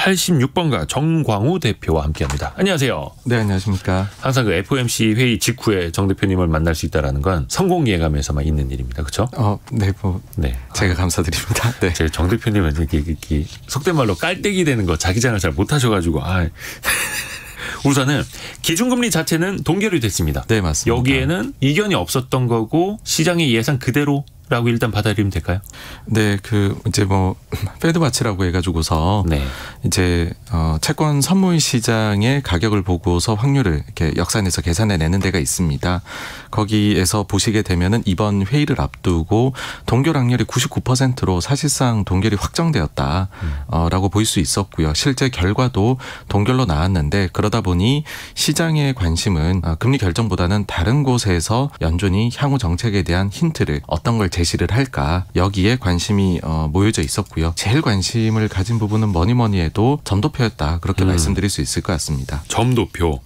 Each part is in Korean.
86번가 정광우 대표와 함께합니다. 안녕하세요. 네, 안녕하십니까. 항상 그 FOMC 회의 직후에 정 대표님을 만날 수 있다라는 건 성공 예감에서만 있는 일입니다. 그렇죠? 어, 네, 뭐 네. 제가 감사드립니다. 네. 제정 대표님은 이렇게, 이렇게 속된 말로 깔때기 되는 거 자기장을 잘 못하셔가지고 아. 우선은 기준금리 자체는 동결이 됐습니다. 네, 맞습니다. 여기에는 이견이 없었던 거고 시장의 예상 그대로 라고 일단 받아들이면 될까요? 네, 그 이제 뭐 페드 바치라고 해가지고서 네. 이제 어 채권 선물 시장의 가격을 보고서 확률을 이렇게 역산해서 계산해 내는 데가 있습니다. 거기에서 보시게 되면은 이번 회의를 앞두고 동결 확률이 99%로 사실상 동결이 확정되었다라고 음. 어, 보일 수 있었고요. 실제 결과도 동결로 나왔는데 그러다 보니 시장의 관심은 어, 금리 결정보다는 다른 곳에서 연준이 향후 정책에 대한 힌트를 어떤 걸제 제시를 할까 여기에 관심이 어, 모여져 있었고요. 제일 관심을 가진 부분은 뭐니 뭐니 해도 점도표였다 그렇게 음. 말씀드릴 수 있을 것 같습니다. 점도표.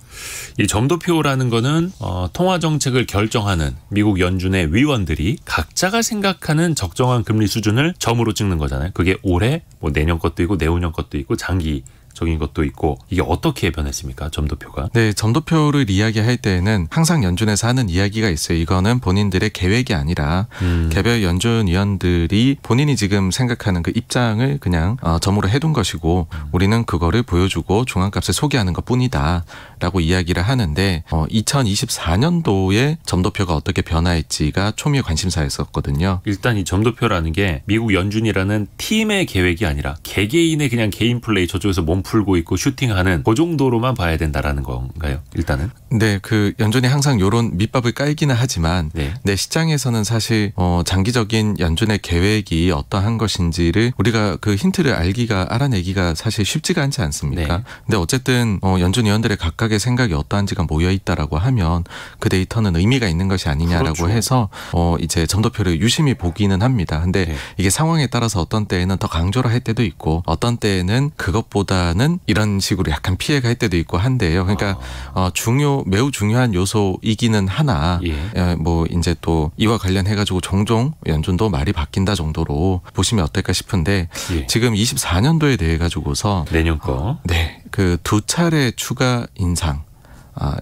이 점도표라는 거는 어, 통화 정책을 결정하는 미국 연준의 위원들이 각자가 생각하는 적정한 금리 수준을 점으로 찍는 거잖아요. 그게 올해 뭐 내년 것도 있고 내후년 것도 있고 장기 적인 것도 있고 이게 어떻게 변했습니까? 점도표가? 네, 점도표를 이야기할 때에는 항상 연준에서 하는 이야기가 있어요. 이거는 본인들의 계획이 아니라 음. 개별 연준 위원들이 본인이 지금 생각하는 그 입장을 그냥 어, 점으로 해둔 것이고 음. 우리는 그거를 보여주고 중앙값을 소개하는 것뿐이다라고 이야기를 하는데 어, 2024년도에 점도표가 어떻게 변화할지가 초미의 관심사였었거든요. 일단 이 점도표라는 게 미국 연준이라는 팀의 계획이 아니라 개개인의 그냥 개인 플레이 저쪽에서 몸 풀고 있고 슈팅하는 그 정도로만 봐야 된다라는 건가요? 일단은. 네, 그 연준이 항상 요런 밑밥을 깔기는 하지만 네. 네 시장에서는 사실 어, 장기적인 연준의 계획이 어떠한 것인지를 우리가 그 힌트를 알기가 알아내기가 사실 쉽지가 않지 않습니까? 네. 근데 어쨌든 어, 연준 위원들의 각각의 생각이 어떠한지가 모여 있다라고 하면 그 데이터는 의미가 있는 것이 아니냐라고 그렇죠. 해서 어, 이제 점도표를 유심히 보기는 합니다. 근데 네. 이게 상황에 따라서 어떤 때에는 더 강조를 할 때도 있고 어떤 때에는 그것보다 보다는 이런 식으로 약간 피해가 할 때도 있고 한데요. 그러니까 아. 어, 중요 매우 중요한 요소이기는 하나 예. 예 뭐 이제 또 이와 관련해 가지고 종종 연준도 말이 바뀐다 정도로 보시면 어떨까 싶은데 예. 지금 24년도에 대해 가지고서 내년 거. 어, 네. 그 두 차례 추가 인상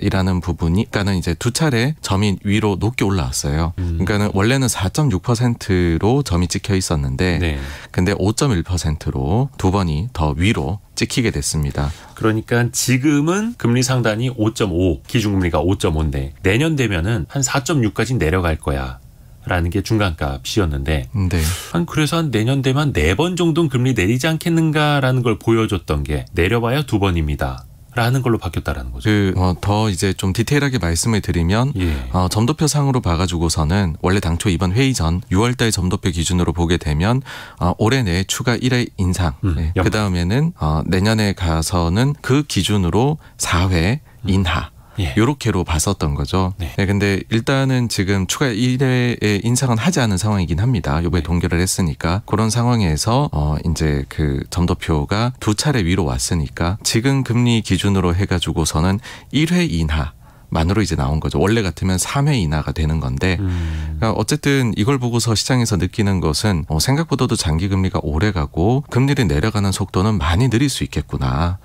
이라는 아, 부분이 그러니까는 이제 두 차례 점이 위로 높게 올라왔어요. 음. 그러니까는 원래는 4.6%로 점이 찍혀 있었는데 네. 근데 5.1%로 두 번이 더 위로 찍히게 됐습니다. 그러니까 지금은 금리 상단이 5.5, 기준금리가 5.5인데 내년 되면은 한 4.6까지 내려갈 거야. 라는 게 중간값이었는데 네. 한 그래서 한 내년 되면 네 번 정도는 금리 내리지 않겠는가라는 걸 보여줬던 게 내려봐야 두 번입니다. 라는 걸로 바뀌었다라는 거죠. 그, 어, 더 이제 좀 디테일하게 말씀을 드리면 예. 어, 점도표 상으로 봐가지고서는 원래 당초 이번 회의 전 6월달 점도표 기준으로 보게 되면 어, 올해 내에 추가 1회 인상 음, 네. 그 다음에는 어, 내년에 가서는 그 기준으로 4회 인하 예. 요렇게로 봤었던 거죠. 네. 네, 근데 일단은 지금 추가 1회에 인상은 하지 않은 상황이긴 합니다. 요번에 네. 동결을 했으니까 그런 상황에서 어 이제 그 점도표가 두 차례 위로 왔으니까 지금 금리 기준으로 해가지고서는 1회 인하 만으로 이제 나온 거죠. 원래 같으면 3회 인하가 되는 건데 음. 그러니까 어쨌든 이걸 보고서 시장에서 느끼는 것은 어, 생각보다도 장기 금리가 오래 가고 금리를 내려가는 속도는 많이 느릴 수 있겠구나라는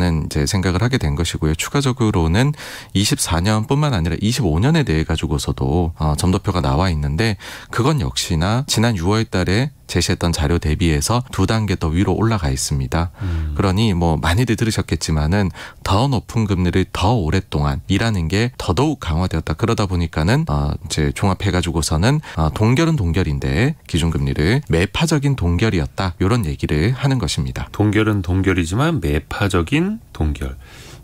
음. 이제 생각을 하게 된 것이고요. 추가적으로는 24년뿐만 아니라 25년에 대해 가지고서도 어, 점도표가 나와 있는데 그건 역시나 지난 6월달에 제시했던 자료 대비해서 두 단계 더 위로 올라가 있습니다. 음. 그러니 뭐 많이들 들으셨겠지만은 더 높은 금리를 더 오랫동안 일하는 있는 게 더더욱 강화되었다. 그러다 보니까는 어, 이제 종합해가지고서는 어, 동결은 동결인데 기준금리를 매파적인 동결이었다. 이런 얘기를 하는 것입니다. 동결은 동결이지만 매파적인 동결.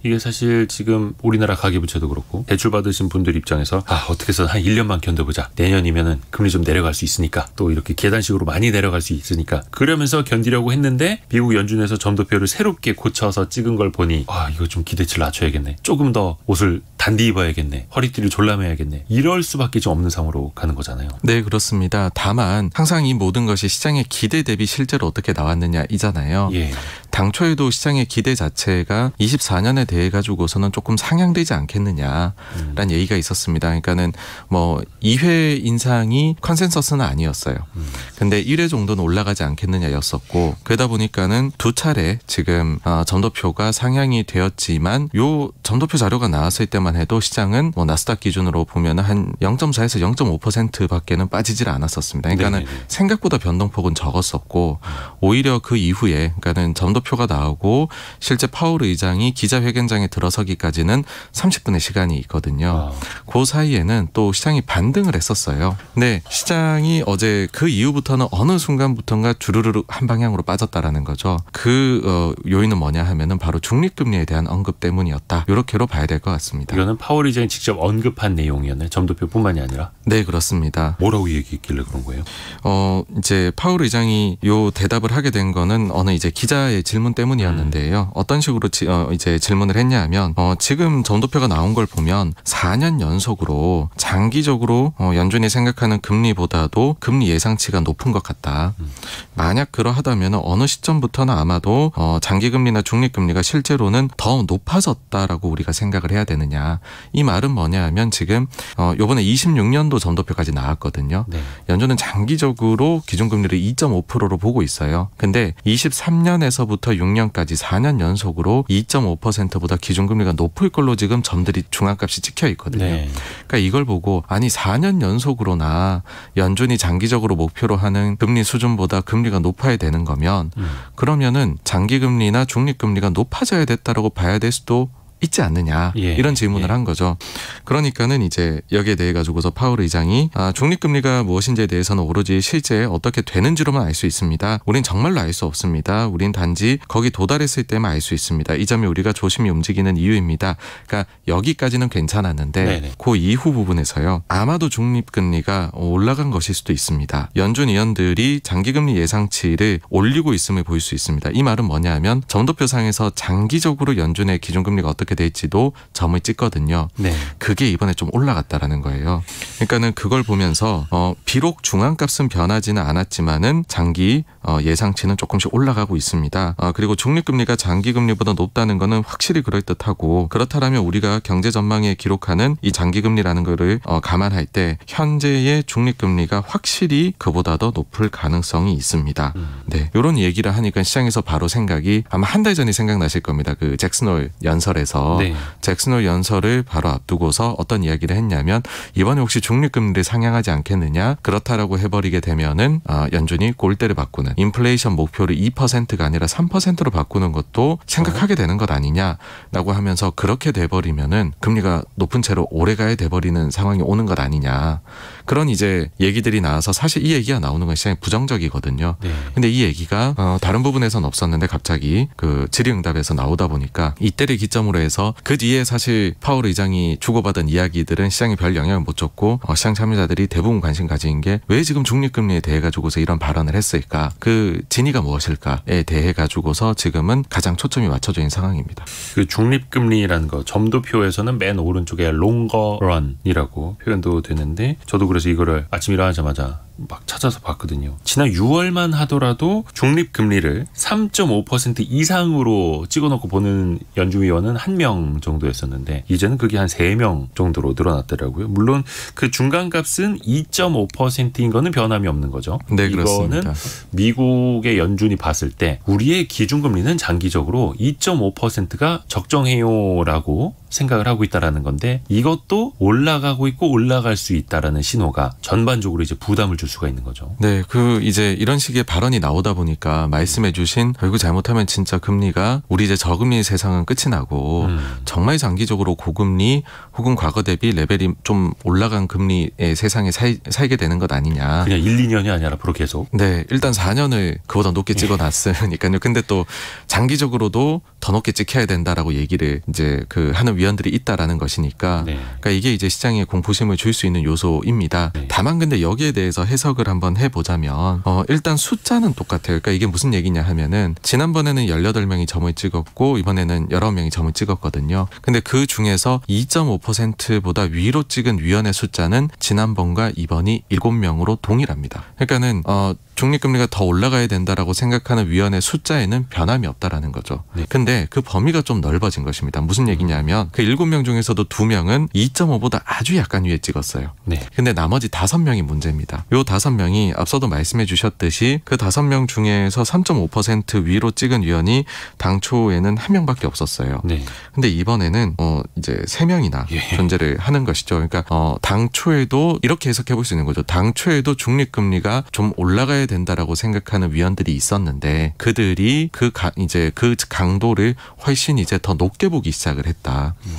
이게 사실 지금 우리나라 가계부채도 그렇고 대출받으신 분들 입장에서 아 어떻게 해서 한 1년만 견뎌보자 내년이면은 금리 좀 내려갈 수 있으니까 또 이렇게 계단식으로 많이 내려갈 수 있으니까 그러면서 견디려고 했는데 미국 연준에서 점도표를 새롭게 고쳐서 찍은 걸 보니 아 이거 좀 기대치를 낮춰야겠네 조금 더 옷을 단디 입어야겠네 허리띠를 졸라매야겠네 이럴 수밖에 좀 없는 상으로 가는 거잖아요 네 그렇습니다 다만 항상 이 모든 것이 시장의 기대 대비 실제로 어떻게 나왔느냐 이잖아요 예. 당초에도 시장의 기대 자체가 24년에 대해 가지고서는 조금 상향되지 않겠느냐라는 음. 얘기가 있었습니다. 그러니까는 뭐 2회 인상이 컨센서스는 아니었어요. 음. 근데 1회 정도는 올라가지 않겠느냐였었고 그러다 보니까는 두 차례 지금 어, 점도표가 상향이 되었지만 요 점도표 자료가 나왔을 때만 해도 시장은 뭐 나스닥 기준으로 보면 한 0.4에서 0.5%밖에는 빠지질 않았었습니다. 그러니까는 네네. 네, 네. 생각보다 변동폭은 적었었고 음. 오히려 그 이후에 그러니까는 점도 선도표가 나오고 실제 파울 의장이 기자회견장에 들어서기까지는 30분의 시간이 있거든요. 아. 그 사이에는 또 시장이 반등을 했었어요. 네, 시장이 어제 그 이후부터는 어느 순간부터인가 주르르 르한 방향으로 빠졌다라는 거죠. 그 어, 요인은 뭐냐 하면은 바로 중립금리에 대한 언급 때문이었다. 이렇게로 봐야 될 것 같습니다. 이거는 파월 의장이 직접 언급한 내용이었네 점도표뿐만이 아니라? 네, 그렇습니다. 뭐라고 얘기했길래 그런 거예요? 어, 이제 파월 의장이 요 대답을 하게 된 거는 어느 이제 기자의 질문 때문이었는데요. 음. 어떤 식으로 지, 어, 이제 질문을 했냐면 어, 지금 전도표가 나온 걸 보면 4년 연속으로 장기적으로 어, 연준이 생각하는 금리보다도 금리 예상치가 높은 것 같다. 음. 만약 그러하다면 어느 시점부터는 아마도 어, 장기금리나 중립금리가 실제로는 더 높아졌다라고 우리가 생각을 해야 되느냐. 이 말은 뭐냐 하면 지금 어, 요번에 26년도 전도표까지 나왔거든요. 네. 연준은 장기적으로 기준금리를 2.5%로 보고 있어요. 근데 23년에서부터 5년부터 6년까지 4년 연속으로 2.5%보다 기준금리가 높을 걸로 지금 점들이 중앙값이 찍혀 있거든요. 네. 그러니까 이걸 보고 아니 4년 연속으로나 연준이 장기적으로 목표로 하는 금리 수준보다 금리가 높아야 되는 거면 음. 그러면은 장기금리나 중립금리가 높아져야 됐다라고 봐야 될 수도 있지 않느냐 예. 이런 질문을 예. 한 거죠. 그러니까는 이제 여기에 대해 가지고서 파월 의장이 아, 중립금리가 무엇인지에 대해서는 오로지 실제 어떻게 되는지로만 알 수 있습니다. 우린 정말로 알 수 없습니다. 우린 단지 거기 도달했을 때만 알 수 있습니다. 이 점이 우리가 조심히 움직이는 이유입니다. 그러니까 여기까지는 괜찮았는데 네네. 그 이후 부분에서요. 아마도 중립금리가 올라간 것일 수도 있습니다. 연준 위원들이 장기금리 예상치를 올리고 있음을 보일 수 있습니다. 이 말은 뭐냐 하면 점도표상에서 장기적으로 연준의 기준금리가 어떻게 어떻게 될지도 점을 찍거든요. 네. 그게 이번에 좀 올라갔다라는 거예요. 그러니까는 그걸 보면서 어 비록 중앙값은 변하지는 않았지만은 장기 어 예상치는 조금씩 올라가고 있습니다. 어 그리고 중립금리가 장기금리보다 높다는 거는 확실히 그럴듯하고 그렇다라면 우리가 경제 전망에 기록하는 이 장기금리라는 거를 어 감안할 때 현재의 중립금리가 확실히 그보다 더 높을 가능성이 있습니다. 음. 네. 이런 얘기를 하니까 시장에서 바로 생각이 아마 한 달 전이 생각나실 겁니다. 그 잭슨홀 연설에서 통해서 네. 잭슨홀 연설을 바로 앞두고서 어떤 이야기를 했냐면 이번에 혹시 중립금리를 상향하지 않겠느냐 그렇다라고 해버리게 되면은 어, 연준이 골대를 바꾸는 인플레이션 목표를 2%가 아니라 3%로 바꾸는 것도 생각하게 되는 것 아니냐라고 하면서 그렇게 돼버리면은 금리가 높은 채로 오래가야 돼버리는 상황이 오는 것 아니냐 그런 이제 얘기들이 나와서 사실 이 얘기가 나오는 건 시장에 부정적이거든요. 네. 근데 이 얘기가 어, 다른 부분에선 없었는데 갑자기 그 질의응답에서 나오다 보니까 이때를 기점으로 해서 그래서 그 뒤에 사실 파월 의장이 주고받은 이야기들은 시장에 별 영향을 못 줬고 어, 시장 참여자들이 대부분 관심 가진 게 왜 지금 중립금리에 대해 가지고서 이런 발언을 했을까 그 진위가 무엇일까에 대해 가지고서 지금은 가장 초점이 맞춰져 있는 상황입니다. 그 중립금리라는 거 점도표에서는 맨 오른쪽에 롱거런이라고 표현도 되는데 저도 그래서 이거를 아침 일어나자마자 막 찾아서 봤거든요. 지난 6월만 하더라도 중립금리를 3.5% 이상으로 찍어놓고 보는 연준위원은 한 1명 정도였었는데 이제는 그게 한 3명 정도로 늘어났더라고요. 물론 그 중간 값은 2.5%인 거는 변함이 없는 거죠. 네, 그렇습니다. 미국의 연준이 봤을 때 우리의 기준금리는 장기적으로 2.5%가 적정해요라고 생각을 하고 있다라는 건데 이것도 올라가고 있고 올라갈 수 있다라는 신호가 전반적으로 이제 부담을 줄 수가 있는 거죠. 네, 그 이제 이런 식의 발언이 나오다 보니까 말씀해 주신 결국 잘못하면 진짜 금리가 우리 이제 저금리 세상은 끝이 나고 정말 장기적으로 고금리 혹은 과거 대비 레벨이 좀 올라간 금리의 세상에 살, 살게 되는 것 아니냐. 그냥 1, 2년이 아니라 앞으로 계속. 네, 일단 4년을 그보다 높게 찍어놨으니까요. 예. 근데 또 장기적으로도 더 높게 찍혀야 된다라고 얘기를 이제 그 하는 위원들이 있다라는 것이니까. 네. 그러니까 이게 이제 시장에 공포심을 줄 수 있는 요소입니다. 네. 다만 근데 여기에 대해서 해석을 한번 해보자면 어, 일단 숫자는 똑같아요. 그러니까 이게 무슨 얘기냐 하면은 지난번에는 18명이 점을 찍었고 이번에는 여러 명이 점을 찍었거든요. 근데 그 중에서 2.5% 퍼센트보다 위로 찍은 위원회 숫자는 지난번과 이번이 7명으로 동일합니다. 그러니까는 어 중립금리가더 올라가야 된다라고 생각하는 위원회 숫자에는 변함이 없다라는 거죠. 네. 근데 그 범위가 좀 넓어진 것입니다. 무슨 음. 얘기냐면 그 7명 중에서도 2명은 2.5보다 아주 약간 위에 찍었어요. 네. 근데 나머지 5명이 문제입니다. 요 5명이 앞서도 말씀해 주셨듯이 그 5명 중에서 3.5% 위로 찍은 위원이 당초에는 한 명밖에 없었어요. 네. 근데 이번에는 어 이제 3명이나 예. 존재를 하는 것이죠. 그러니까 어 당초에도 이렇게 해석해 볼 수 있는 거죠. 당초에도 중립금리가 좀 올라가야 된다라고 생각하는 위원들이 있었는데 그들이 그 가, 이제 그 강도를 훨씬 이제 더 높게 보기 시작을 했다. 음.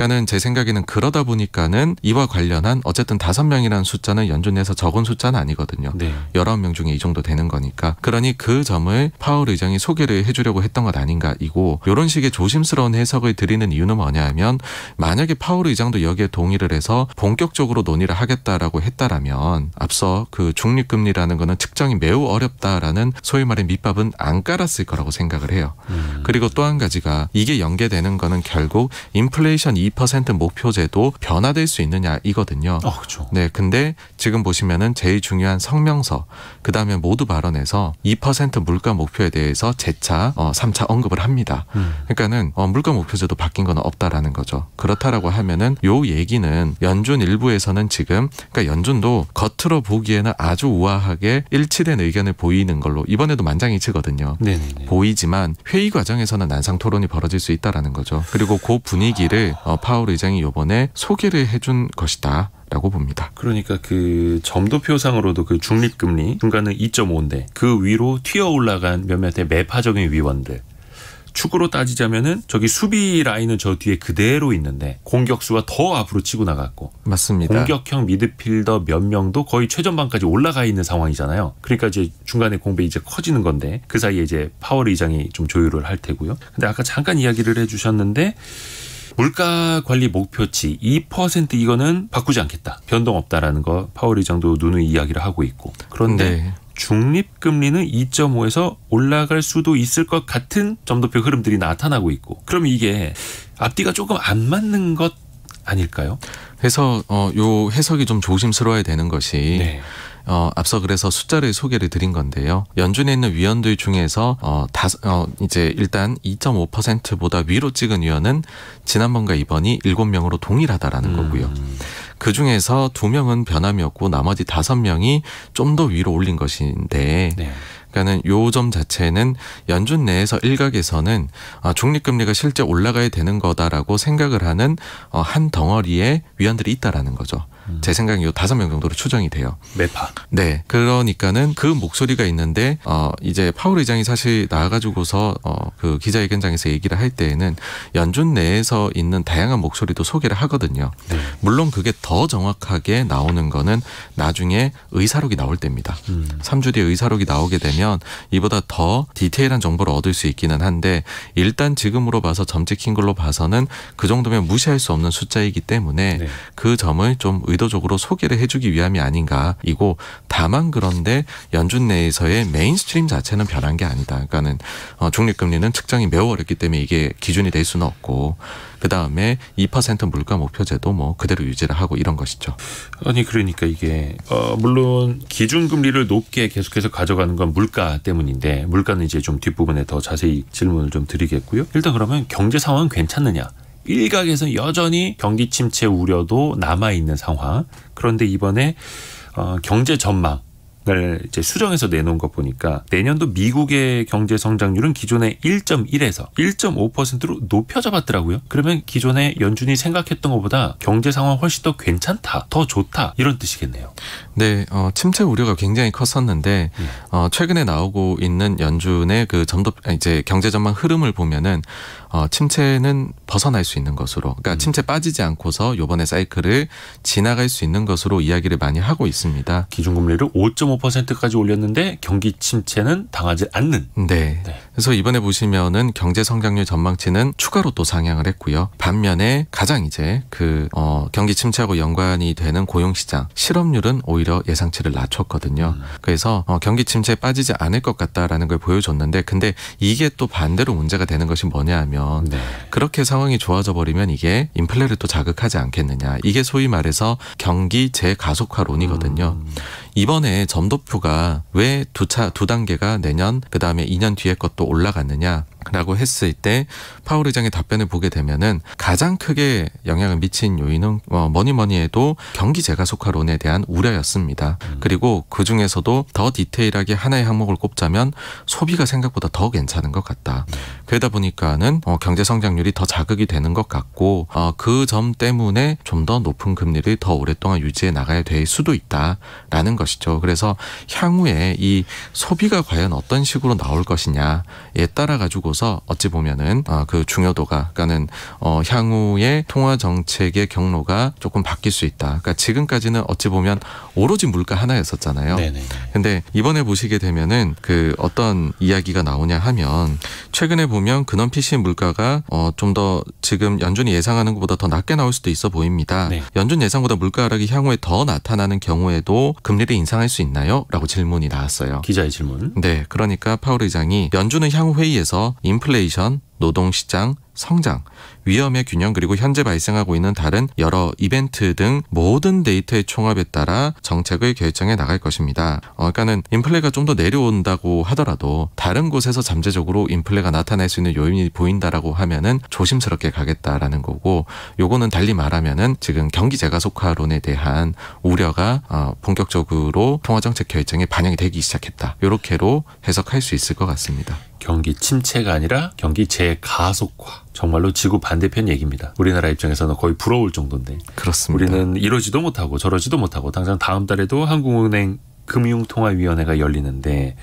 그러니제 생각에는 그러다 보니까는 이와 관련한 어쨌든 다섯 명이라는 숫자는 연준에서 적은 숫자는 아니거든요. 네. 19명 중에 이 정도 되는 거니까. 그러니 그 점을 파월 의장이 소개를 해주려고 했던 것 아닌가 이고 이런 식의 조심스러운 해석을 드리는 이유는 뭐냐 하면 만약에 파월 의장도 여기에 동의를 해서 본격적으로 논의를 하겠다라고 했다라면 앞서 그 중립금리라는 거는 측정이 매우 어렵다라는 소위 말해 밑밥은 안 깔았을 거라고 생각을 해요. 음. 그리고 또 한 가지가 이게 연계되는 거는 결국 인플레이션 2 2% 목표제도 변화될 수 있느냐 이거든요. 아, 그렇죠. 네, 근데 지금 보시면은 제일 중요한 성명서, 그 다음에 모두 발언에서 2% 물가 목표에 대해서 재차 어, 3차 언급을 합니다. 음. 그러니까는 어, 물가 목표제도 바뀐 건 없다라는 거죠. 그렇다라고 하면은 요 얘기는 연준 일부에서는 지금 그러니까 연준도 겉으로 보기에는 아주 우아하게 일치된 의견을 보이는 걸로 이번에도 만장일치거든요. 네네네. 보이지만 회의 과정에서는 난상 토론이 벌어질 수 있다라는 거죠. 그리고 그 분위기를 어, 파월 의장이 요번에 소개를 해준 것이다. 라고 봅니다. 그러니까 그 점도표상으로도 그 중립금리 중간은 2.5인데 그 위로 튀어 올라간 몇몇의 매파적인 위원들 축으로 따지자면은 저기 수비 라인은 저 뒤에 그대로 있는데 공격수가 더 앞으로 치고 나갔고 맞습니다. 공격형 미드필더 몇 명도 거의 최전방까지 올라가 있는 상황이잖아요. 그러니까 이제 중간에 공백이 이제 커지는 건데 그 사이에 이제 파월 의장이 좀 조율을 할 테고요. 근데 아까 잠깐 이야기를 해주셨는데 물가 관리 목표치 2% 이거는 바꾸지 않겠다. 변동 없다라는 거 파월 의장도 누누이 이야기를 하고 있고. 그런데 네. 중립금리는 2.5에서 올라갈 수도 있을 것 같은 점도표 흐름들이 나타나고 있고. 그럼 이게 앞뒤가 조금 안 맞는 것 아닐까요? 그래서 어, 요 해석이 좀 조심스러워야 되는 것이 네. 어, 앞서 그래서 숫자를 소개를 드린 건데요. 연준에 있는 위원들 중에서 어, 다, 어, 이제 일단 2.5%보다 위로 찍은 위원은 지난번과 이번이 7명으로 동일하다라는 음. 거고요. 그 중에서 2명은 변함이 없고 나머지 5명이 좀 더 위로 올린 것인데 네. 그러니까는 요 점 자체는 연준 내에서 일각에서는 어, 중립금리가 실제 올라가야 되는 거다라고 생각을 하는 어, 한 덩어리의 위원들이 있다라는 거죠. 제 생각에 요 다섯 명 정도로 추정이 돼요. 매파. 네. 그러니까는 그 목소리가 있는데 어 이제 파울 의장이 사실 나와가지고서 어그 기자회견장에서 얘기를 할 때에는 연준 내에서 있는 다양한 목소리도 소개를 하거든요. 네. 물론 그게 더 정확하게 나오는 거는 나중에 의사록이 나올 때입니다. 음. 삼주 뒤에 의사록이 나오게 되면 이보다 더 디테일한 정보를 얻을 수 있기는 한데 일단 지금으로 봐서 점 찍힌 걸로 봐서는 그 정도면 무시할 수 없는 숫자이기 때문에 네. 그 점을 좀 의도 제도적으로 소개를 해주기 위함이 아닌가이고 다만 그런데 연준 내에서의 메인스트림 자체는 변한 게 아니다. 그러니까는 어, 중립금리는 측정이 매우 어렵기 때문에 이게 기준이 될 수는 없고 그 다음에 2% 물가 목표제도 뭐 그대로 유지를 하고 이런 것이죠. 아니 그러니까 이게 어 물론 기준금리를 높게 계속해서 가져가는 건 물가 때문인데 물가는 이제 좀 뒷부분에 더 자세히 질문을 좀 드리겠고요. 일단 그러면 경제 상황 은 괜찮느냐? 일각에서는 여전히 경기 침체 우려도 남아 있는 상황. 그런데 이번에 어, 경제 전망 을 이제 수정해서 내놓은 것 보니까 내년도 미국의 경제 성장률은 기존의 1.1에서 1.5%로 높여져 봤더라고요. 그러면 기존에 연준이 생각했던 것보다 경제 상황 훨씬 더 괜찮다, 더 좋다 이런 뜻이겠네요. 네, 어, 침체 우려가 굉장히 컸었는데 네. 어, 최근에 나오고 있는 연준의 그 점도 아, 이제 경제 전망 흐름을 보면은 어, 침체는 벗어날 수 있는 것으로 그러니까 음. 침체 빠지지 않고서 요번에 사이클을 지나갈 수 있는 것으로 이야기를 많이 하고 있습니다. 기준금리를 5.5%까지 올렸는데 경기 침체는 당하지 않는. 네. 네. 그래서 이번에 보시면은 경제 성장률 전망치는 추가로 또 상향을 했고요. 반면에 가장 이제 그 어, 경기 침체하고 연관이 되는 고용 시장 실업률은 오히려 예상치를 낮췄거든요. 음. 그래서 어, 경기 침체 빠지지 않을 것 같다라는 걸 보여줬는데 근데 이게 또 반대로 문제가 되는 것이 뭐냐 하면 되면 네. 그렇게 상황이 좋아져 버리면 이게 인플레를 또 자극하지 않겠느냐. 이게 소위 말해서 경기 재가속화론이거든요. 음. 이번에 점도표가 왜 두 차, 두 단계가 내년, 그 다음에 2년 뒤에 것도 올라갔느냐. 라고 했을 때 파월 의장의 답변을 보게 되면은 가장 크게 영향을 미친 요인은 어, 뭐니 뭐니 해도 경기 재가속화론에 대한 우려였습니다. 음. 그리고 그 중에서도 더 디테일하게 하나의 항목을 꼽자면 소비가 생각보다 더 괜찮은 것 같다. 음. 그러다 보니까는 어, 경제 성장률이 더 자극이 되는 것 같고 어, 그 점 때문에 좀 더 높은 금리를 더 오랫동안 유지해 나가야 될 수도 있다라는 것이죠. 그래서 향후에 이 소비가 과연 어떤 식으로 나올 것이냐에 따라 가지고서 어찌 보면은 어, 그 중요도가 그러니까는 어 향후에 통화 정책의 경로가 조금 바뀔 수 있다. 그러니까 지금까지는 어찌 보면 오로지 물가 하나였었잖아요. 네네. 근데 이번에 보시게 되면은 그 어떤 이야기가 나오냐 하면 최근에 보면 근원 PC 물가가 어좀더 지금 연준이 예상하는 것보다 더 낮게 나올 수도 있어 보입니다. 네. 연준 예상보다 물가 하락이 향후에 더 나타나는 경우에도 금리를 최대 인상할 수 있나요? 라고 질문이 나왔어요. 기자의 질문. 네, 그러니까 파월 의장이 연준은 향후 회의에서 인플레이션, 노동시장, 성장 위험의 균형 그리고 현재 발생하고 있는 다른 여러 이벤트 등 모든 데이터의 총합에 따라 정책을 결정해 나갈 것입니다. 어, 그러니까는 인플레가 좀 더 내려온다고 하더라도 다른 곳에서 잠재적으로 인플레가 나타날 수 있는 요인이 보인다라고 하면은 조심스럽게 가겠다라는 거고 요거는 달리 말하면은 지금 경기 재가속화론에 대한 우려가 어, 본격적으로 통화정책 결정에 반영이 되기 시작했다. 요렇게로 해석할 수 있을 것 같습니다. 경기 침체가 아니라 경기 재가속화. 정말로 지구 반대편 얘기입니다. 우리나라 입장에서는 거의 부러울 정도인데. 그렇습니다. 우리는 이러지도 못하고 저러지도 못하고 당장 다음 달에도 한국은행 금융통화위원회가 열리는데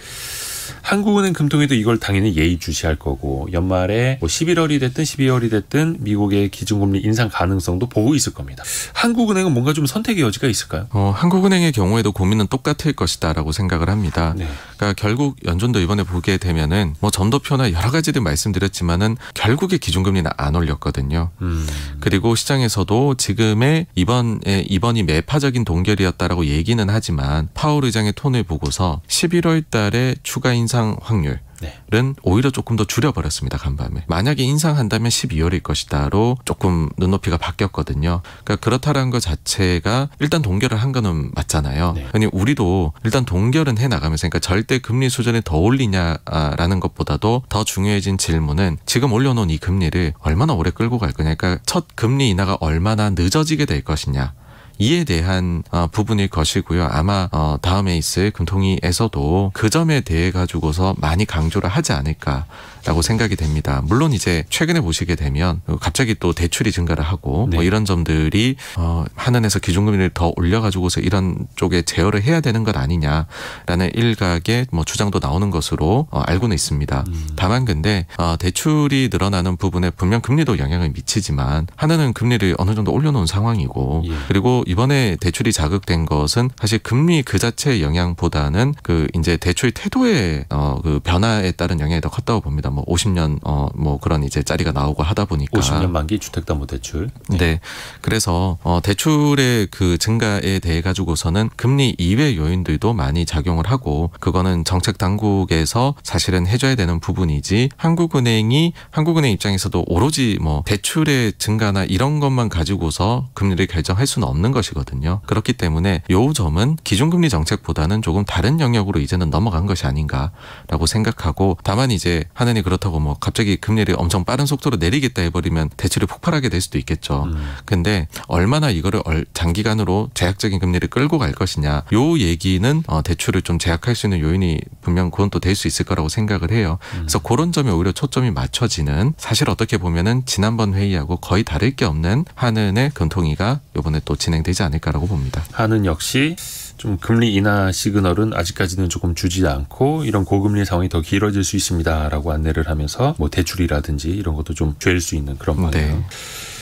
한국은행 금통위도 이걸 당연히 예의주시할 거고 연말에 뭐 11월이 됐든 12월이 됐든 미국의 기준금리 인상 가능성도 보고 있을 겁니다. 한국은행은 뭔가 좀 선택의 여지가 있을까요? 어, 한국은행의 경우에도 고민은 똑같을 것이다라고 생각을 합니다. 네. 그러니까 결국 연준도 이번에 보게 되면은 뭐 전도표나 여러 가지들 말씀드렸지만은 결국에 기준금리는 안 올렸거든요. 음. 그리고 시장에서도 지금의 이번에 이번이 매파적인 동결이었다라고 얘기는 하지만 파월 의장의 톤을 보고서 11월 달에 추가 인상 인상 확률은 네. 오히려 조금 더 줄여버렸습니다 간밤에 만약에 인상한다면 12월일 것이다로 조금 눈높이가 바뀌었거든요 그러니까 그렇다라는 것 자체가 일단 동결을 한 거는 맞잖아요 네. 아니 우리도 일단 동결은 해 나가면서 그러니까 절대 금리 수준을 더 올리냐라는 것보다도 더 중요해진 질문은 지금 올려놓은 이 금리를 얼마나 오래 끌고 갈 거냐 그러니까 첫 금리 인하가 얼마나 늦어지게 될 것이냐 이에 대한 어, 부분일 것이고요. 아마 어, 다음에 있을 금통위에서도 그 점에 대해 가지고서 많이 강조를 하지 않을까 라고 생각이 됩니다. 물론 이제 최근에 보시게 되면 갑자기 또 대출이 증가를 하고 뭐 네. 뭐 이런 점들이 어 한은에서 기준금리를 더 올려가지고서 이런 쪽에 제어를 해야 되는 것 아니냐라는 일각의 뭐 주장도 나오는 것으로 어 알고는 있습니다. 음. 다만 근데 어 대출이 늘어나는 부분에 분명 금리도 영향을 미치지만 한은은 금리를 어느 정도 올려놓은 상황이고 예. 그리고 이번에 대출이 자극된 것은 사실 금리 그 자체의 영향보다는 그 이제 대출 태도의 어그 변화에 따른 영향이 더 컸다고 봅니다. 저희가 뭐 50년 어 뭐 그런 이제 짜리가 나오고 하다 보니까 50년 만기 주택담보대출. 네. 네. 그래서 어 대출의 그 증가에 대해 가지고서는 금리 이외 요인들도 많이 작용을 하고 그거는 정책 당국에서 사실은 해줘야 되는 부분이지 한국은행이 한국은행 입장에서도 오로지 뭐 대출의 증가나 이런 것만 가지고서 금리를 결정할 수는 없는 것이거든요. 그렇기 때문에 요 점은 기준금리 정책보다는 조금 다른 영역으로 이제는 넘어간 것이 아닌가라고 생각하고 다만 이제 하는 당연히 그렇다고 뭐 갑자기 금리를 엄청 빠른 속도로 내리겠다 해버리면 대출이 폭발하게 될 수도 있겠죠. 음. 근데 얼마나 이거를 장기간으로 제약적인 금리를 끌고 갈 것이냐 요 얘기는 어, 대출을 좀 제약할 수 있는 요인이 분명 그건 또 될 수 있을 거라고 생각을 해요. 음. 그래서 그런 점이 오히려 초점이 맞춰지는 사실 어떻게 보면은 지난번 회의하고 거의 다를 게 없는 한은의 금통위가 요번에또 진행되지 않을까라고 봅니다. 한은 역시 좀 금리 인하 시그널은 아직까지는 조금 주지 않고 이런 고금리 상황이 더 길어질 수 있습니다라고 안내를 하면서 뭐 대출이라든지 이런 것도 좀 죄일 수 있는 그런 거네요. 네.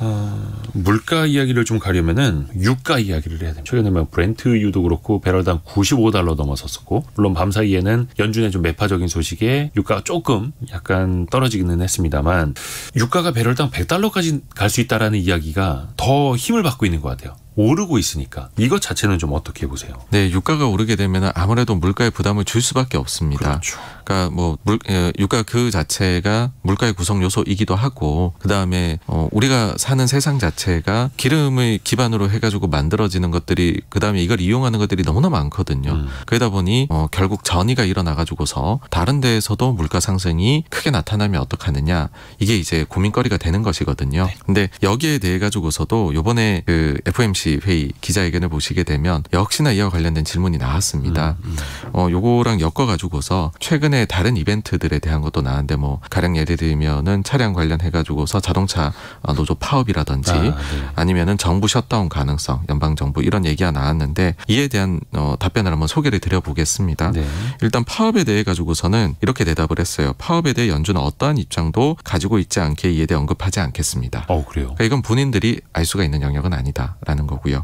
어, 물가 이야기를 좀 가려면은 유가 이야기를 해야 됩니다. 최근에 뭐 브렌트유도 그렇고 배럴당 95달러 넘어섰었고 물론 밤사이에는 연준의 좀 매파적인 소식에 유가가 조금 약간 떨어지기는 했습니다만 유가가 배럴당 100달러까지 갈 수 있다라는 이야기가 더 힘을 받고 있는 것 같아요. 오르고 있으니까 이것 자체는 좀 어떻게 보세요? 네, 유가가 오르게 되면 아무래도 물가에 부담을 줄 수밖에 없습니다. 그렇죠. 그러니까 뭐 물, 예, 유가 그 자체가 물가의 구성 요소이기도 하고 그 다음에 어, 우리가 사는 세상 자체가 기름을 기반으로 해가지고 만들어지는 것들이 그 다음에 이걸 이용하는 것들이 너무나 많거든요. 음. 그러다 보니 어, 결국 전이가 일어나가지고서 다른 데에서도 물가 상승이 크게 나타나면 어떡하느냐 이게 이제 고민거리가 되는 것이거든요. 네. 근데 여기에 대해 가지고서도 요번에 그 f m c 다시 회의 기자회견을 보시게 되면 역시나 이와 관련된 질문이 나왔습니다. 음, 음. 어 요거랑 엮어 가지고서 최근에 다른 이벤트들에 대한 것도 나왔는데 뭐 가령 예를 들면은 차량 관련해 가지고서 자동차 어, 노조 파업이라든지 아, 네. 아니면은 정부 셧다운 가능성, 연방 정부 이런 얘기가 나왔는데 이에 대한 어 답변을 한번 소개를 드려 보겠습니다. 네. 일단 파업에 대해 가지고서는 이렇게 대답을 했어요. 파업에 대해 연준은 어떠한 입장도 가지고 있지 않게 이에 대해 언급하지 않겠습니다. 어, 그래요. 그러니까 이건 본인들이 알 수가 있는 영역은 아니다라는 거. 거고요.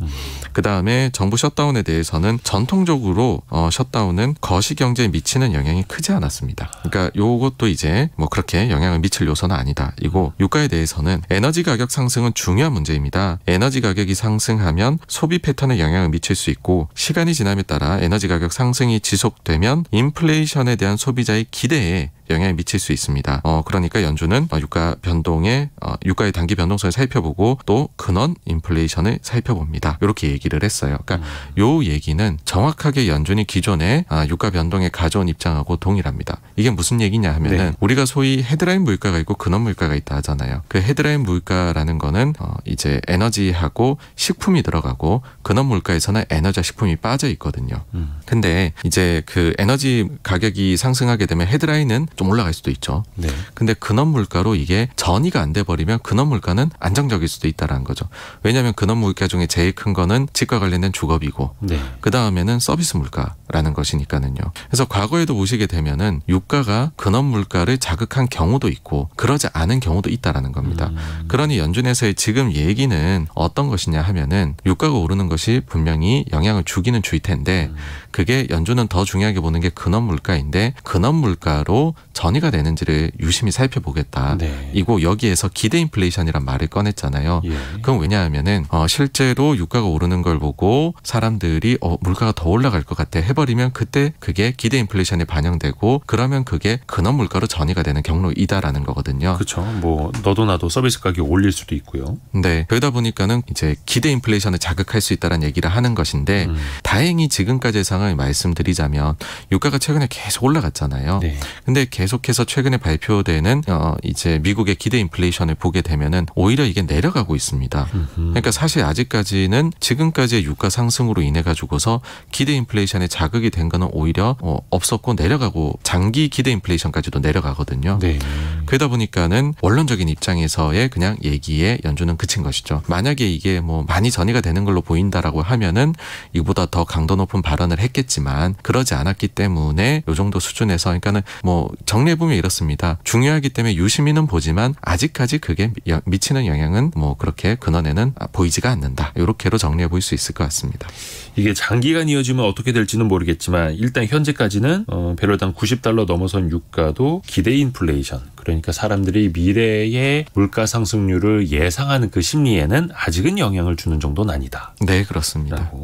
그 다음에 정부 셧다운에 대해서는 전통적으로 어, 셧다운은 거시 경제에 미치는 영향이 크지 않았습니다. 그러니까 요것도 이제 뭐 그렇게 영향을 미칠 요소는 아니다. 이거 유가에 대해서는 에너지 가격 상승은 중요한 문제입니다. 에너지 가격이 상승하면 소비 패턴에 영향을 미칠 수 있고 시간이 지남에 따라 에너지 가격 상승이 지속되면 인플레이션에 대한 소비자의 기대에 영향이 미칠 수 있습니다. 어, 그러니까 연준은 어, 유가 변동의 어, 유가의 단기 변동성을 살펴보고 또 근원 인플레이션을 살펴봅니다. 이렇게 얘기를 했어요. 그러니까 음. 요 얘기는 정확하게 연준이 기존에 아, 유가 변동에 가져온 입장하고 동일합니다. 이게 무슨 얘기냐 하면은 네. 우리가 소위 헤드라인 물가가 있고 근원 물가가 있다 하잖아요. 그 헤드라인 물가라는 거는 어 이제 에너지하고 식품이 들어가고 근원 물가에서는 에너지와 식품이 빠져 있거든요. 음. 근데 이제 그 에너지 가격이 상승하게 되면 헤드라인은 좀 올라갈 수도 있죠. 네. 근데 근원 물가로 이게 전이가 안 돼 버리면 근원 물가는 안정적일 수도 있다라는 거죠. 왜냐하면 근원 물가 중에 제일 큰 거는 집과 관련된 주거비고 네. 그 다음에는 서비스 물가라는 것이니까는요. 그래서 과거에도 보시게 되면은 유가가 근원 물가를 자극한 경우도 있고 그러지 않은 경우도 있다라는 겁니다. 음. 그러니 연준에서의 지금 얘기는 어떤 것이냐 하면은 유가가 오르는 것이 분명히 영향을 주기는 줄 텐데 음. 그게 연준은 더 중요하게 보는 게 근원 물가인데 근원 물가로 전이가 되는지를 유심히 살펴보겠다. 네. 이고 여기에서 기대 인플레이션이란 말을 꺼냈잖아요. 예. 그럼 왜냐하면은 어, 실제로 유가가 오르는 걸 보고 사람들이 어, 물가가 더 올라갈 것 같아 해버리면 그때 그게 기대 인플레이션에 반영되고 그러면 그게 근원 물가로 전이가 되는 경로이다라는 거거든요. 그렇죠. 뭐 너도 나도 서비스 가격 올릴 수도 있고요. 네. 그러다 보니까는 이제 기대 인플레이션을 자극할 수 있다는 얘기를 하는 것인데 음. 다행히 지금까지 예상 상황을 말씀드리자면 유가가 최근에 계속 올라갔잖아요. 네. 근데 계속해서 최근에 발표되는 어 이제 미국의 기대 인플레이션을 보게 되면은 오히려 이게 내려가고 있습니다. 그러니까 사실 아직까지는 지금까지의 유가 상승으로 인해 가지고서 기대 인플레이션에 자극이 된 거는 오히려 어 없었고 내려가고 장기 기대 인플레이션까지도 내려가거든요. 네. 그러다 보니까는 원론적인 입장에서의 그냥 얘기에 연준은 그친 것이죠. 만약에 이게 뭐 많이 전이가 되는 걸로 보인다라고 하면은 이보다 더 강도 높은 발언을 했 했겠지만 그러지 않았기 때문에 요 정도 수준에서 그러니까는 뭐 정리해 보면 이렇습니다. 중요하기 때문에 유심히는 보지만 아직까지 그게 미치는 영향은 뭐 그렇게 근원에는 아, 보이지가 않는다. 이렇게로 정리해 볼 수 있을 것 같습니다. 이게 장기간 이어지면 어떻게 될지는 모르겠지만 일단 현재까지는 어, 배럴당 90달러 넘어선 유가도 기대 인플레이션 그러니까 사람들이 미래의 물가 상승률을 예상하는 그 심리에는 아직은 영향을 주는 정도는 아니다. 네 그렇습니다. 근데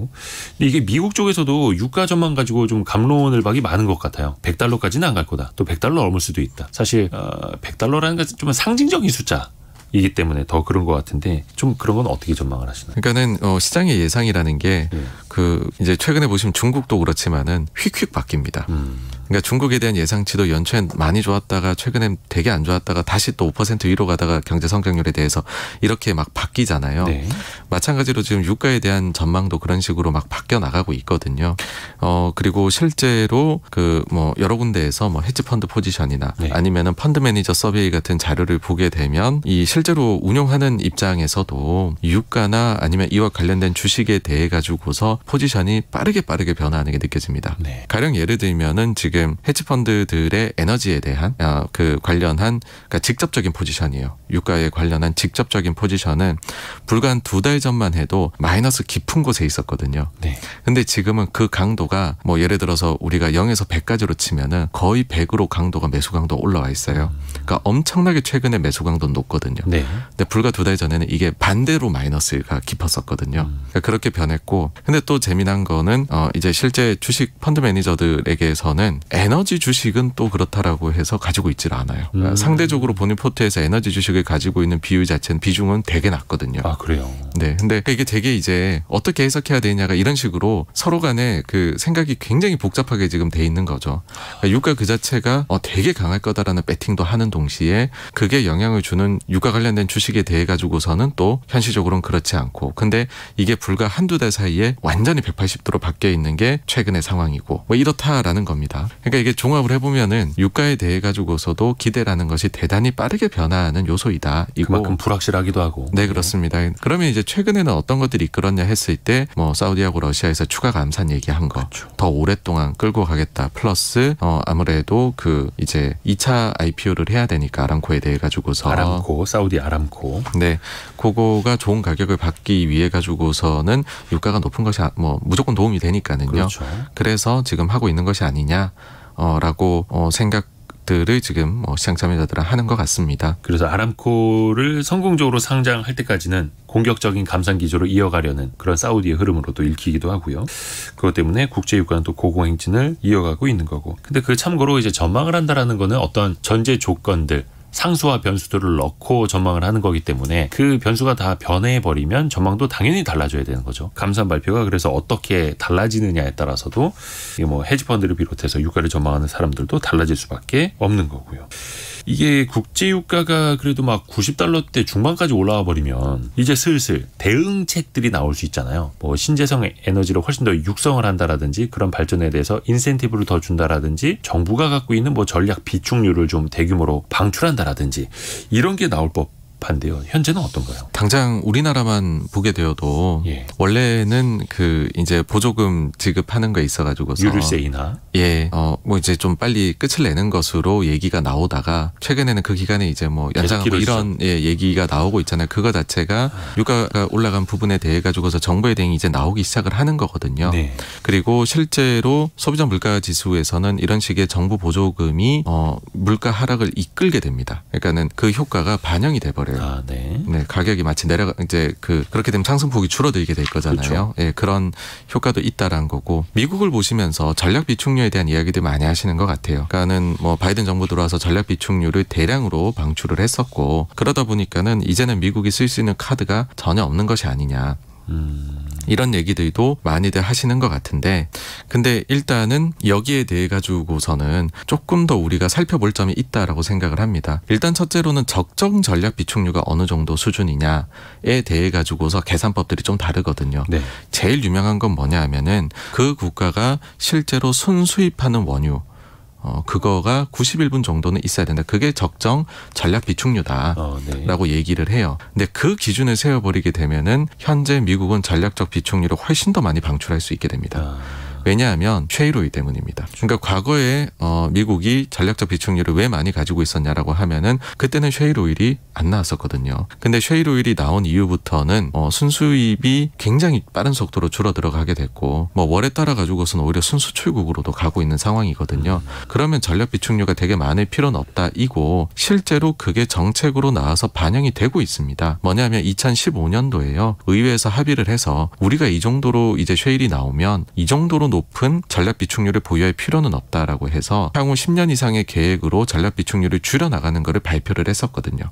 이게 미국 쪽에서도 유가 물가 전망 가지고 좀 감론을 박이 많은 것 같아요. 100달러까지는 안 갈 거다. 또 100달러 넘을 수도 있다. 사실 어, 100달러라는 게좀 상징적인 숫자. 이기 때문에 더 그런 것 같은데 좀 그런 건 어떻게 전망을 하시나요? 그러니까는 어, 시장의 예상이라는 게 네. 그 이제 최근에 보시면 중국도 그렇지만은 휙휙 바뀝니다. 음. 그러니까 중국에 대한 예상치도 연초엔 많이 좋았다가 최근엔 되게 안 좋았다가 다시 또 5% 위로 가다가 경제 성장률에 대해서 이렇게 막 바뀌잖아요. 네. 마찬가지로 지금 유가에 대한 전망도 그런 식으로 막 바뀌어 나가고 있거든요. 어 그리고 실제로 그 뭐 여러 군데에서 뭐 헤지펀드 포지션이나 네. 아니면은 펀드 매니저 서베이 같은 자료를 보게 되면 이 실제로 운영하는 입장에서도 유가나 아니면 이와 관련된 주식에 대해 가지고서 포지션이 빠르게 빠르게 변화하는 게 느껴집니다. 네. 가령 예를 들면은 지금 헤지펀드들의 에너지에 대한 어, 그 관련한 그러니까 직접적인 포지션이에요. 유가에 관련한 직접적인 포지션은 불과 한 두 달 전만 해도 마이너스 깊은 곳에 있었거든요. 네. 근데 지금은 그 강도가 뭐 예를 들어서 우리가 0에서 100까지로 치면은 거의 100으로 강도가 매수 강도 올라와 있어요. 음. 그러니까 엄청나게 최근에 매수 강도 높거든요. 네. 근데 불과 두 달 전에는 이게 반대로 마이너스가 깊었었거든요. 음. 그러니까 그렇게 변했고 근데 또 재미난 거는 어 이제 실제 주식 펀드 매니저들에게서는 에너지 주식은 또 그렇다라고 해서 가지고 있질 않아요. 그러니까 음. 상대적으로 본인 포트에서 에너지 주식을 가지고 있는 비율 자체는 비중은 되게 낮거든요. 아 그래요. 네, 근데 이게 되게 이제 어떻게 해석해야 되냐가 이런 식으로 서로 간에 그 생각이 굉장히 복잡하게 지금 돼 있는 거죠. 그러니까 유가 그 자체가 어 되게 강할 거다라는 배팅도 하는 동시에 그게 영향을 주는 유가 관련된 주식에 대해 가지고서는 또 현실적으로는 그렇지 않고 근데 이게 불과 한두달 사이에 완 완전히 180도로 바뀌어 있는 게 최근의 상황이고 뭐 이렇다라는 겁니다. 그러니까 이게 종합을 해보면은 유가에 대해 가지고서도 기대라는 것이 대단히 빠르게 변화하는 요소이다. 이고 그만큼 불확실하기도 하고. 네 그렇습니다. 그러면 이제 최근에는 어떤 것들이 이끌었냐 했을 때 뭐 사우디하고 러시아에서 추가 감산 얘기한 거, 그렇죠. 더 오랫동안 끌고 가겠다. 플러스 어 아무래도 그 이제 2차 IPO를 해야 되니까 아람코에 대해 가지고서 아람코, 사우디 아람코. 네, 그거가 좋은 가격을 받기 위해 가지고서는 유가가 높은 것이 뭐 무조건 도움이 되니까는요. 그렇죠. 그래서 지금 하고 있는 것이 아니냐라고 어, 어, 생각. 들을 지금 어, 시장 참여자들은 하는 것 같습니다. 그래서 아람코를 성공적으로 상장할 때까지는 공격적인 감상 기조로 이어가려는 그런 사우디의 흐름으로 도 읽히기도 하고요. 그것 때문에 국제유가는 또 고공행진을 이어가고 있는 거고. 근데 그 참고로 이제 전망을 한다라는 거는 어떤 전제 조건들 상수와 변수들을 넣고 전망을 하는 거기 때문에 그 변수가 다 변해 버리면 전망도 당연히 달라져야 되는 거죠. 감산 발표가 그래서 어떻게 달라지느냐에 따라서도 뭐 헤지펀드를 비롯해서 유가를 전망하는 사람들도 달라질 수밖에 없는 거고요. 이게 국제 유가가 그래도 막 90달러대 중반까지 올라와 버리면 이제 슬슬 대응책들이 나올 수 있잖아요. 뭐 신재성 에너지를 훨씬 더 육성을 한다라든지 그런 발전에 대해서 인센티브를 더 준다라든지 정부가 갖고 있는 뭐 전략 비축률을 좀 대규모로 방출한다. 있라든지 이런 게 나올 법 반대요. 현재는 어떤가요? 당장 우리나라만 보게 되어도 예. 원래는 그 이제 보조금 지급하는 거에 있어가지고 유류세이나 예, 어뭐 이제 좀 빨리 끝을 내는 것으로 얘기가 나오다가 최근에는 그 기간에 이제 뭐 연장하고 이런 예, 얘기가 나오고 있잖아요. 그거 자체가 아. 유가가 올라간 부분에 대해 가지고서 정부의 대응이 이제 나오기 시작을 하는 거거든요. 네. 그리고 실제로 소비자 물가 지수에서는 이런 식의 정부 보조금이 어 물가 하락을 이끌게 됩니다. 그러니까는 그 효과가 반영이 돼버려요. 네. 아, 네. 네. 가격이 마치 내려가 이제 그 그렇게 되면 상승폭이 줄어들게 될 거잖아요. 그렇죠. 예, 그런 효과도 있다라는 거고 미국을 보시면서 전략 비축률에 대한 이야기들 많이 하시는 것 같아요. 그러니까는 뭐 바이든 정부 들어와서 전략 비축률를 대량으로 방출을 했었고 그러다 보니까는 이제는 미국이 쓸 수 있는 카드가 전혀 없는 것이 아니냐. 음. 이런 얘기들도 많이들 하시는 것 같은데 근데 일단은 여기에 대해 가지고서는 조금 더 우리가 살펴볼 점이 있다라고 생각을 합니다. 일단 첫째로는 적정 전략 비축률가 어느 정도 수준이냐에 대해 가지고서 계산법들이 좀 다르거든요. 네. 제일 유명한 건 뭐냐 하면은 그 국가가 실제로 순수입하는 원유 어, 그거가 91분 정도는 있어야 된다. 그게 적정 전략 비축류다라고 어, 네. 얘기를 해요. 근데 그 기준을 세워버리게 되면은 현재 미국은 전략적 비축류를 훨씬 더 많이 방출할 수 있게 됩니다. 아. 왜냐하면 쉐이로이 때문입니다. 그러니까 과거에 어, 미국이 전략적 비축률을 왜 많이 가지고 있었냐라고 하면은 그때는 쉐이로일이 안 나왔었거든요. 근데 쉐이로일이 나온 이후부터는 어, 순수입이 굉장히 빠른 속도로 줄어 들어가게 됐고 뭐 월에 따라 가지고서는 오히려 순수 출국으로도 가고 있는 상황이거든요. 그러면 전략 비축률이 되게 많을 필요는 없다 이고 실제로 그게 정책으로 나와서 반영이 되고 있습니다. 뭐냐면 2015년도에요. 의회에서 합의를 해서 우리가 이 정도로 이제 쉐일이 나오면 이 정도로 높은 전략 비축률을 보유할 필요는 없다라고 해서 향후 10년 이상의 계획으로 전략 비축률을 줄여 나가는 것을 발표를 했었거든요.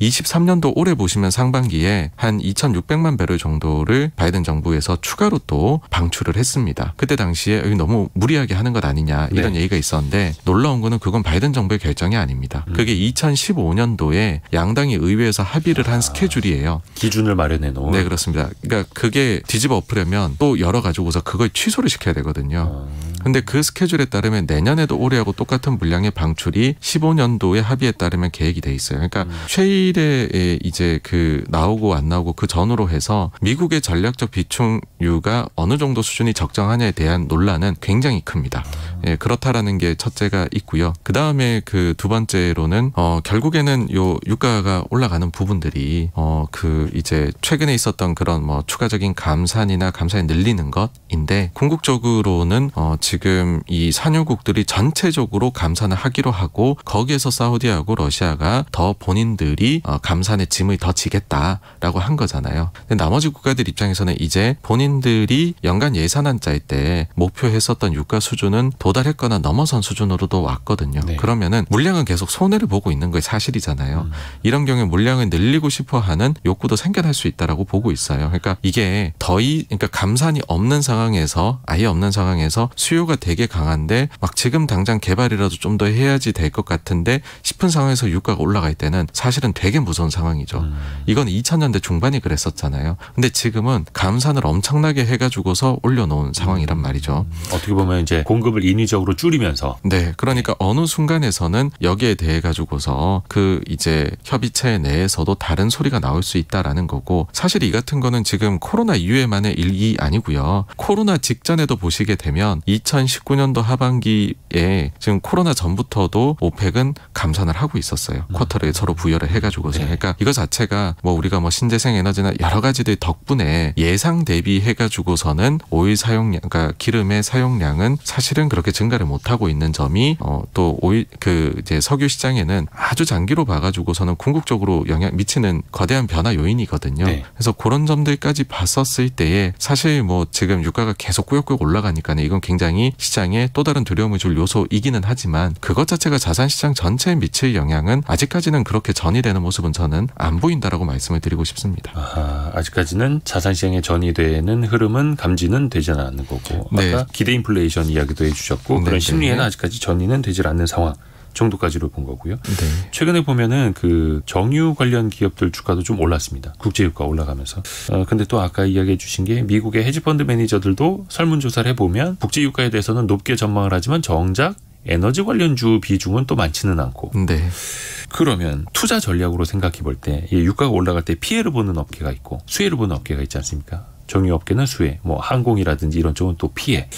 23년도 올해 보시면 상반기에 한 2,600만 배럴 정도를 바이든 정부에서 추가로 또 방출을 했습니다. 그때 당시에 너무 무리하게 하는 것 아니냐 네. 이런 네. 얘기가 있었는데 놀라운 거는 그건 바이든 정부의 결정이 아닙니다. 음. 그게 2015년도에 양당이 의회에서 합의를 한 아, 스케줄이에요. 기준을 마련해 놓은. 네 그렇습니다. 그러니까 그게 뒤집어 엎으려면 또 열어 가지고서 그걸 취소를 시켜야 되요 되거든요. 아. 근데 그 스케줄에 따르면 내년에도 올해하고 똑같은 물량의 방출이 15년도에 합의에 따르면 계획이 돼 있어요. 그러니까 음. 최일에 이제 그 나오고 안 나오고 그 전으로 해서 미국의 전략적 비축유가 어느 정도 수준이 적정하냐에 대한 논란은 굉장히 큽니다. 음. 예, 그렇다라는 게 첫째가 있고요. 그다음에 그 두 번째로는 어 결국에는 요 유가가 올라가는 부분들이 어그 이제 최근에 있었던 그런 뭐 추가적인 감산이나 감산이 늘리는 것인데 궁극적으로 이후로는 어 지금 이 산유국들이 전체적으로 감산을 하기로 하고 거기에서 사우디하고 러시아가 더 본인들이 어 감산의 짐을 더 지겠다라고 한 거잖아요. 근데 나머지 국가들 입장에서는 이제 본인들이 연간 예산안 일때 목표했었던 유가 수준은 도달했거나 넘어선 수준으로도 왔거든요. 네. 그러면은 물량은 계속 손해를 보고 있는 게 사실이잖아요. 음. 이런 경우에 물량을 늘리고 싶어하는 욕구도 생겨날 수 있다라고 보고 있어요. 그러니까 이게 더이 그러니까 감산이 없는 상황에서 아예 없는 없는 상황에서 수요가 되게 강한데 막 지금 당장 개발이라도 좀 더 해야지 될 것 같은데 싶은 상황에서 유가가 올라갈 때는 사실은 되게 무서운 상황이죠. 음. 이건 2000년대 중반이 그랬었잖아요. 근데 지금은 감산을 엄청나게 해가지고서 올려놓은 상황이란 음. 말이죠. 음. 어떻게 보면 이제 공급을 인위적으로 줄이면서 네, 그러니까 어느 순간에서는 여기에 대해 가지고서 그 이제 협의체 내에서도 다른 소리가 나올 수 있다라는 거고 사실 이 같은 거는 지금 코로나 이후에만의 일이 아니고요. 코로나 직전에도 보시 보시게 되면 2019년도 하반기에 지금 코로나 전부터도 오펙은 감산을 하고 있었어요. 음. 쿼터를 서로 부여를 해가지고서. 네. 그러니까 이거 자체가 뭐 우리가 뭐 신재생 에너지나 여러 가지들 덕분에 예상 대비해가지고서는 오일 사용량, 그러니까 기름의 사용량은 사실은 그렇게 증가를 못하고 있는 점이 어, 또 오일 그 이제 석유 시장에는 아주 장기로 봐가지고서는 궁극적으로 영향 미치는 거대한 변화 요인이거든요. 네. 그래서 그런 점들까지 봤었을 때에 사실 뭐 지금 유가가 계속 꾸역꾸역 올라 가 올라가니까 이건 굉장히 시장에 또 다른 두려움을 줄 요소이기는 하지만 그것 자체가 자산 시장 전체에 미칠 영향은 아직까지는 그렇게 전이 되는 모습은 저는 안 보인다라고 말씀을 드리고 싶습니다. 아, 아직까지는 자산 시장에 전이 되는 흐름은 감지는 되지 않는 거고 네. 아까 기대 인플레이션 이야기도 해주셨고 네, 그런 네. 심리에는 아직까지 전이는 되질 않는 상황. 정도까지로 본 거고요. 네. 최근에 보면은 그 정유 관련 기업들 주가도 좀 올랐습니다. 국제 유가 올라가면서. 어, 근데 또 아까 이야기해 주신 게 미국의 헤지펀드 매니저들도 설문조사를 해보면 국제 유가에 대해서는 높게 전망을 하지만 정작 에너지 관련주 비중은 또 많지는 않고. 네. 그러면 투자 전략으로 생각해 볼 때 유가가 올라갈 때 피해를 보는 업계가 있고 수혜를 보는 업계가 있지 않습니까? 정유업계는 수혜, 뭐 항공이라든지 이런 쪽은 또 피해.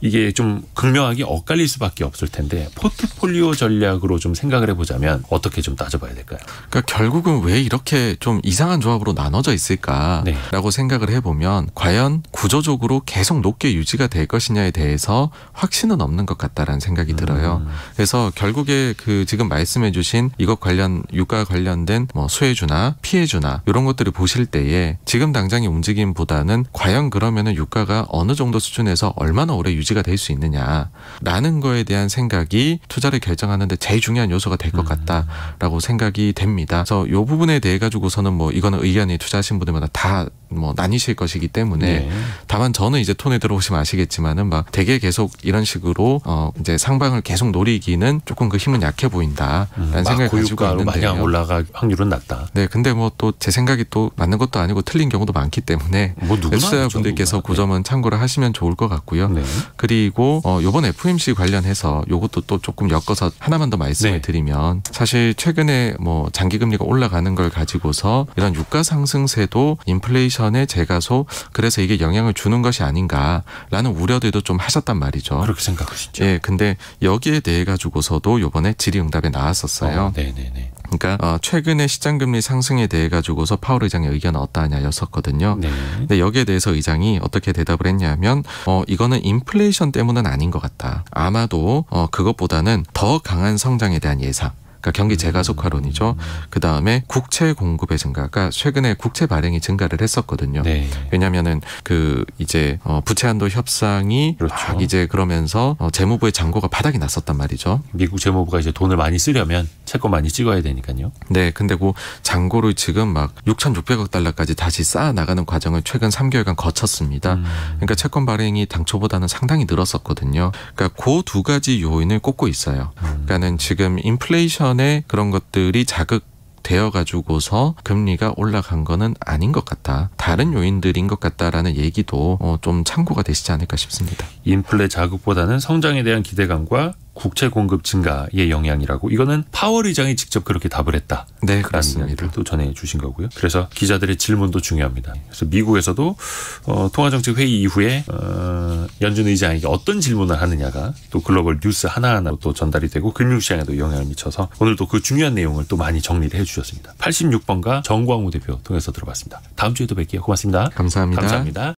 이게 좀 극명하게 엇갈릴 수밖에 없을 텐데 포트폴리오 전략으로 좀 생각을 해보자면 어떻게 좀 따져봐야 될까요? 그러니까 결국은 왜 이렇게 좀 이상한 조합으로 나눠져 있을까라고 네. 생각을 해보면 과연 구조적으로 계속 높게 유지가 될 것이냐에 대해서 확신은 없는 것 같다라는 생각이 음. 들어요. 그래서 결국에 그 지금 말씀해주신 이것 관련 유가 관련된 뭐 수혜주나 피해주나 이런 것들을 보실 때에 지금 당장의 움직임보다는 과연 그러면은 유가가 어느 정도 수준에서 얼마나 오래 유지가 될 수 있느냐라는 거에 대한 생각이 투자를 결정하는데 제일 중요한 요소가 될것 음. 같다라고 생각이 됩니다. 그래서 이 부분에 대해 가지고서는 뭐 이거는 의견이 투자하신 분들마다 다뭐 나뉘실 것이기 때문에 네. 다만 저는 이제 톤에 들어오시면 아시겠지만은 막 대개 계속 이런 식으로 어 이제 상방을 계속 노리기는 조금 그 힘은 약해 보인다라는 음, 생각을 가지고 있는데 요 올라갈 확률은 낮다. 네, 근데 뭐 또 제 생각이 또 맞는 것도 아니고 틀린 경우도 많기 때문에 뭐누구 그렇죠, 분들께서 고 점은 네. 참고를 하시면 좋을 것 같고요. 네. 그리고 어 요번 FMC 관련해서 요것도 또 조금 엮어서 하나만 더 말씀을 네. 드리면 사실 최근에 뭐 장기 금리가 올라가는 걸 가지고서 이런 유가 상승세도 인플레이션 인터넷 재가소 그래서 이게 영향을 주는 것이 아닌가라는 우려들도 좀 하셨단 말이죠. 그렇게 생각하시죠. 예, 근데 여기에 대해 가지고서도 요번에 질의응답에 나왔었어요. 어, 네네네. 그러니까 어, 최근에 시장 금리 상승에 대해 가지고서 파월 의장의 의견은 어떠하냐였었거든요. 네. 근데 여기에 대해서 의장이 어떻게 대답을 했냐면 어 이거는 인플레이션 때문은 아닌 것 같다. 아마도 어 그것보다는 더 강한 성장에 대한 예상. 그러니까 경기 음. 재가속화론이죠. 그 다음에 국채 공급의 증가가 최근에 국채 발행이 증가를 했었거든요. 네. 왜냐하면은 그 이제 어 부채 한도 협상이 그렇죠. 막 이제 그러면서 어 재무부의 잔고가 바닥이 났었단 말이죠. 미국 재무부가 이제 돈을 많이 쓰려면 채권 많이 찍어야 되니까요. 네, 근데 그 잔고를 지금 막 6,600억 달러까지 다시 쌓아 나가는 과정을 최근 3개월간 거쳤습니다. 음. 그러니까 채권 발행이 당초보다는 상당히 늘었었거든요. 그러니까 그두 가지 요인을 꼽고 있어요. 음. 그러니까는 지금 인플레이션 주변의 그런 것들이 자극 되어 가지고서 금리가 올라간 거는 아닌 것 같다. 다른 요인들인 것 같다라는 얘기도 어, 좀 참고가 되시지 않을까 싶습니다. 인플레 자극보다는 성장에 대한 기대감과 국채 공급 증가의 영향이라고 이거는 파월 의장이 직접 그렇게 답을 했다. 네, 그렇습니다. 이야기를 또 전해 주신 거고요. 그래서 기자들의 질문도 중요합니다. 그래서 미국에서도 어, 통화정책 회의 이후에 어, 연준 의장에게 어떤 질문을 하느냐가 또 글로벌 뉴스 하나하나로 또 전달이 되고 금융시장에도 영향을 미쳐서 오늘도 그 중요한 내용을 또 많이 정리를 해주셨습니다. 8 6번가 정광우 대표 통해서 들어봤습니다. 다음 주에도 뵐게요. 고맙습니다. 감사합니다. 감사합니다.